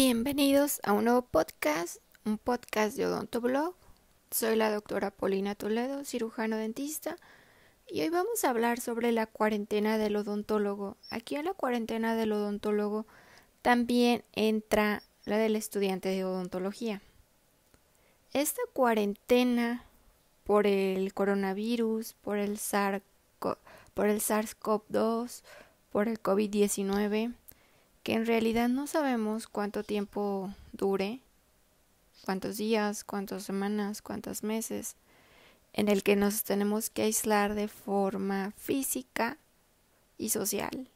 Bienvenidos a un nuevo podcast, un podcast de Odontoblog. Soy la doctora Paulina Toledo, cirujano dentista, y hoy vamos a hablar sobre la cuarentena del odontólogo. Aquí en la cuarentena del odontólogo también entra la del estudiante de odontología. Esta cuarentena por el coronavirus, por el SARS-CoV-2, por el COVID-19, que en realidad no sabemos cuánto tiempo dure, cuántos días, cuántas semanas, cuántos meses, en el que nos tenemos que aislar de forma física y social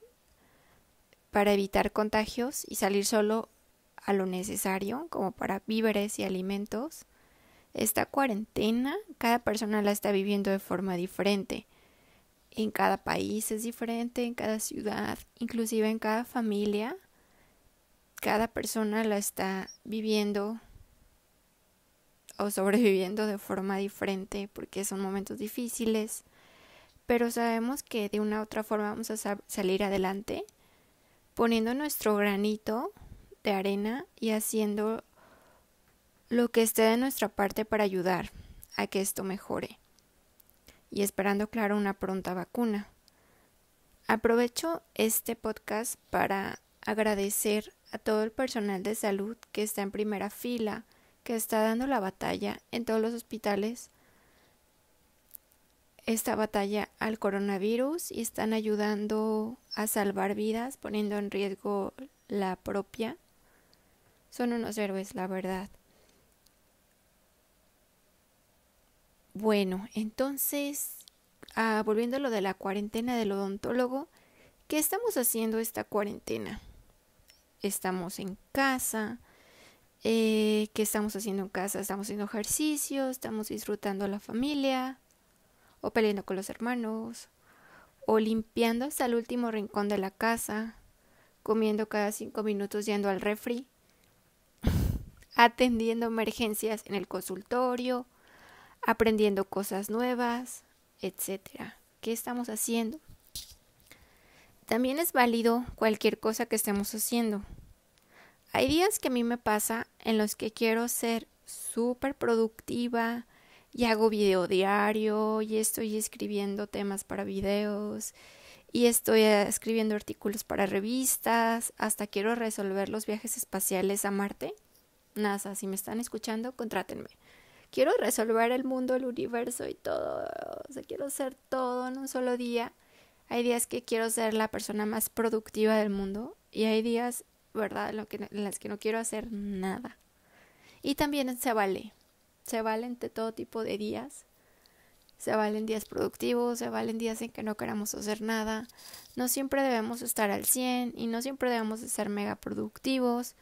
para evitar contagios y salir solo a lo necesario, como para víveres y alimentos. Esta cuarentena cada persona la está viviendo de forma diferente. En cada país es diferente, en cada ciudad, inclusive en cada familia cada persona la está viviendo o sobreviviendo de forma diferente porque son momentos difíciles, pero sabemos que de una u otra forma vamos a salir adelante poniendo nuestro granito de arena y haciendo lo que esté de nuestra parte para ayudar a que esto mejore y esperando, claro, una pronta vacuna. Aprovecho este podcast para agradecer a todo el personal de salud que está en primera fila, que está dando la batalla en todos los hospitales, esta batalla al coronavirus y están ayudando a salvar vidas, poniendo en riesgo la propia. Son unos héroes, la verdad. Bueno, entonces, ah, volviendo a lo de la cuarentena del odontólogo, ¿qué estamos haciendo esta cuarentena? estamos en casa, eh, qué estamos haciendo en casa, estamos haciendo ejercicio, estamos disfrutando la familia, o peleando con los hermanos, o limpiando hasta el último rincón de la casa, comiendo cada cinco minutos yendo al refri, atendiendo emergencias en el consultorio, aprendiendo cosas nuevas, etcétera. ¿Qué estamos haciendo? También es válido cualquier cosa que estemos haciendo. Hay días que a mí me pasa en los que quiero ser súper productiva y hago video diario y estoy escribiendo temas para videos y estoy eh, escribiendo artículos para revistas, hasta quiero resolver los viajes espaciales a Marte. NASA, si me están escuchando, contrátenme. Quiero resolver el mundo, el universo y todo. O sea, quiero hacer todo en un solo día. Hay días que quiero ser la persona más productiva del mundo y hay días, ¿verdad?, que, en las que no quiero hacer nada. Y también se vale. Se valen de todo tipo de días. Se valen días productivos, se valen días en que no queramos hacer nada. No siempre debemos estar al 100 y no siempre debemos ser mega productivos.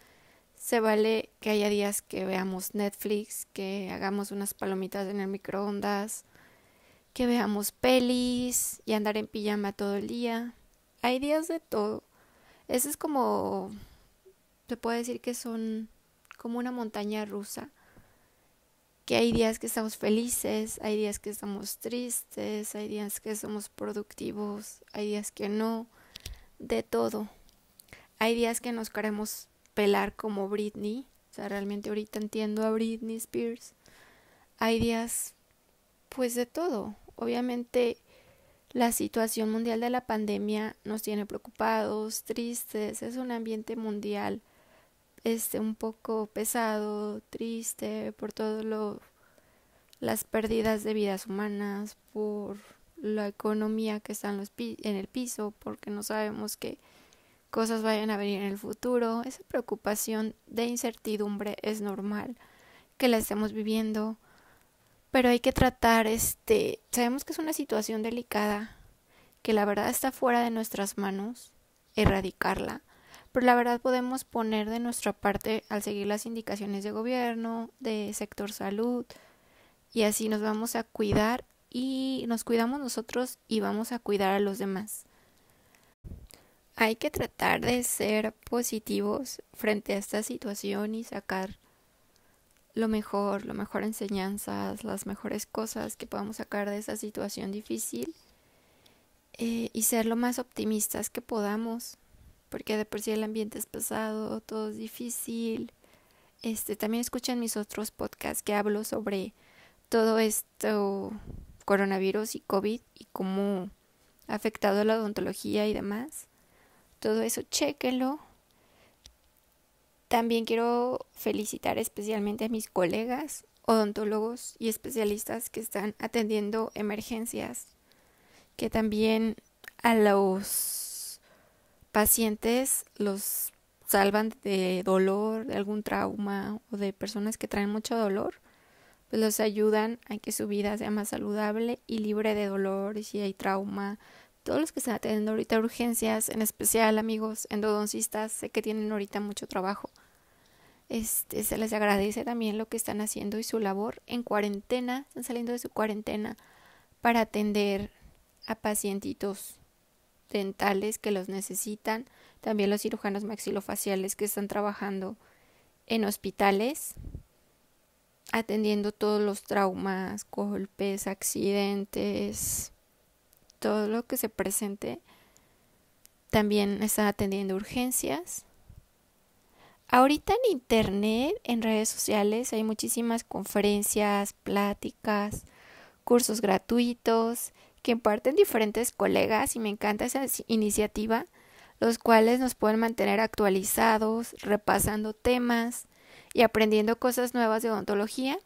Se vale que haya días que veamos Netflix, que hagamos unas palomitas en el microondas, que veamos pelis y andar en pijama todo el día. Hay días de todo. Eso es como, se puede decir que son como una montaña rusa, que hay días que estamos felices, hay días que estamos tristes, hay días que somos productivos, hay días que no, de todo. Hay días que nos queremos pelar como Britney, o sea, realmente ahorita entiendo a Britney Spears. Hay días pues de todo. Obviamente la situación mundial de la pandemia nos tiene preocupados, tristes, es un ambiente mundial este un poco pesado, triste por todo lo las pérdidas de vidas humanas, por la economía que está en, los en el piso, porque no sabemos qué cosas vayan a venir en el futuro. Esa preocupación de incertidumbre es normal que la estemos viviendo pero hay que tratar este, sabemos que es una situación delicada, que la verdad está fuera de nuestras manos erradicarla, pero la verdad podemos poner de nuestra parte al seguir las indicaciones de gobierno, de sector salud, y así nos vamos a cuidar y nos cuidamos nosotros y vamos a cuidar a los demás. Hay que tratar de ser positivos frente a esta situación y sacar lo mejor, lo mejor enseñanzas, las mejores cosas que podamos sacar de esa situación difícil eh, y ser lo más optimistas que podamos, porque de por sí el ambiente es pesado, todo es difícil. Este, también escuchen mis otros podcasts que hablo sobre todo esto coronavirus y COVID y cómo ha afectado la odontología y demás. Todo eso, chéquenlo, también quiero felicitar especialmente a mis colegas, odontólogos y especialistas que están atendiendo emergencias, que también a los pacientes los salvan de dolor, de algún trauma o de personas que traen mucho dolor, pues los ayudan a que su vida sea más saludable y libre de dolor y si hay trauma, todos los que están atendiendo ahorita urgencias, en especial amigos endodoncistas, sé que tienen ahorita mucho trabajo. Este, se les agradece también lo que están haciendo y su labor en cuarentena, están saliendo de su cuarentena para atender a pacientitos dentales que los necesitan, también los cirujanos maxilofaciales que están trabajando en hospitales, atendiendo todos los traumas, golpes, accidentes, todo lo que se presente. También está atendiendo urgencias. Ahorita en internet, en redes sociales, hay muchísimas conferencias, pláticas, cursos gratuitos que imparten diferentes colegas y me encanta esa iniciativa, los cuales nos pueden mantener actualizados, repasando temas y aprendiendo cosas nuevas de odontología.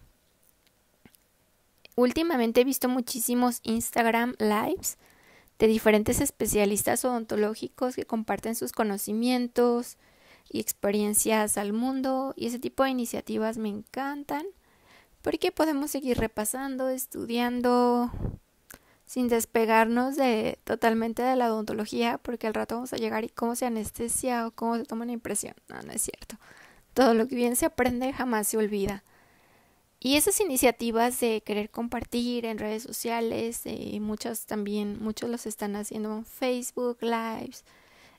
Últimamente he visto muchísimos Instagram Lives de diferentes especialistas odontológicos que comparten sus conocimientos y experiencias al mundo y ese tipo de iniciativas me encantan porque podemos seguir repasando, estudiando sin despegarnos de totalmente de la odontología porque al rato vamos a llegar y cómo se anestesia o cómo se toma una impresión. No, no es cierto. Todo lo que bien se aprende jamás se olvida. Y esas iniciativas de querer compartir en redes sociales, muchos eh, muchas también, muchos los están haciendo en Facebook Lives,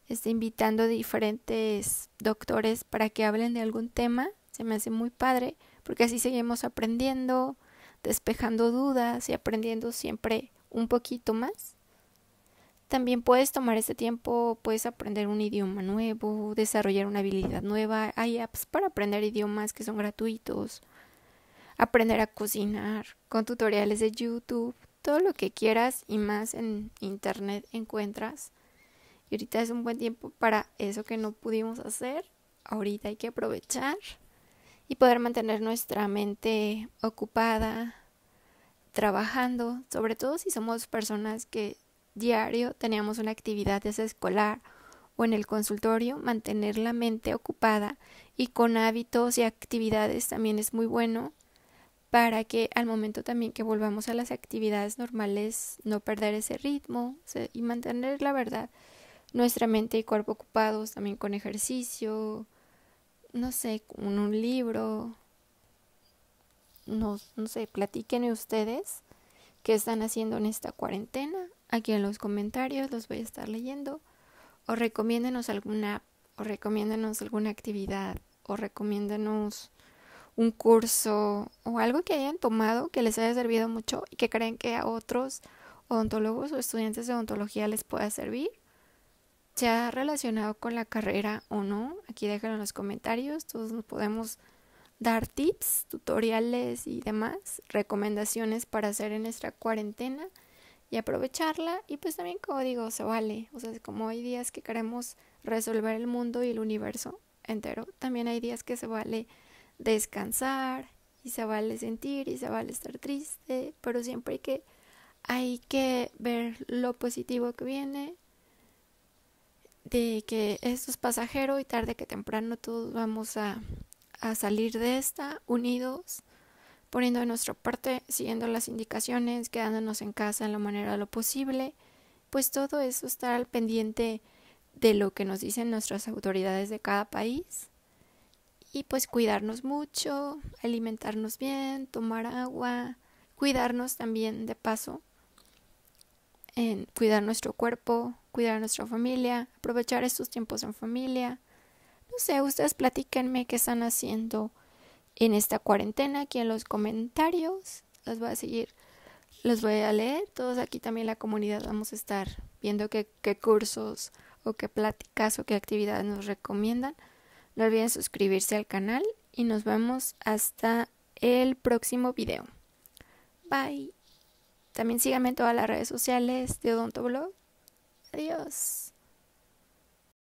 este, invitando a diferentes doctores para que hablen de algún tema, se me hace muy padre, porque así seguimos aprendiendo, despejando dudas y aprendiendo siempre un poquito más. También puedes tomar ese tiempo, puedes aprender un idioma nuevo, desarrollar una habilidad nueva. Hay apps para aprender idiomas que son gratuitos aprender a cocinar, con tutoriales de YouTube, todo lo que quieras y más en internet encuentras. Y ahorita es un buen tiempo para eso que no pudimos hacer. Ahorita hay que aprovechar y poder mantener nuestra mente ocupada, trabajando, sobre todo si somos personas que diario teníamos una actividad de escolar o en el consultorio, mantener la mente ocupada y con hábitos y actividades también es muy bueno para que al momento también que volvamos a las actividades normales no perder ese ritmo y mantener la verdad nuestra mente y cuerpo ocupados también con ejercicio, no sé, con un libro, no, no sé, platiquen ustedes qué están haciendo en esta cuarentena, aquí en los comentarios los voy a estar leyendo, o recomiéndenos alguna o recomiéndenos alguna actividad, o recomiéndenos un curso o algo que hayan tomado que les haya servido mucho y que creen que a otros odontólogos o estudiantes de odontología les pueda servir, ya relacionado con la carrera o no. Aquí déjenlo en los comentarios, todos nos podemos dar tips, tutoriales y demás, recomendaciones para hacer en nuestra cuarentena y aprovecharla. Y pues también, como digo, se vale. O sea, como hay días que queremos resolver el mundo y el universo entero, también hay días que se vale descansar y se vale sentir y se vale estar triste, pero siempre hay que, ver lo positivo que viene, de que esto es pasajero y tarde que temprano todos vamos a, a salir de esta unidos, poniendo de nuestra parte, siguiendo las indicaciones, quedándonos en casa en la manera de lo posible, pues todo eso estará al pendiente de lo que nos dicen nuestras autoridades de cada país y pues cuidarnos mucho, alimentarnos bien, tomar agua, cuidarnos también de paso, en cuidar nuestro cuerpo, cuidar a nuestra familia, aprovechar estos tiempos en familia. No sé, ustedes platíquenme qué están haciendo en esta cuarentena aquí en los comentarios. Los voy a seguir, los voy a leer. Todos aquí también la comunidad vamos a estar viendo qué cursos o qué pláticas o qué actividades nos recomiendan. No olviden suscribirse al canal y nos vemos hasta el próximo video. Bye. También síganme en todas las redes sociales de Odontoblog. Adiós.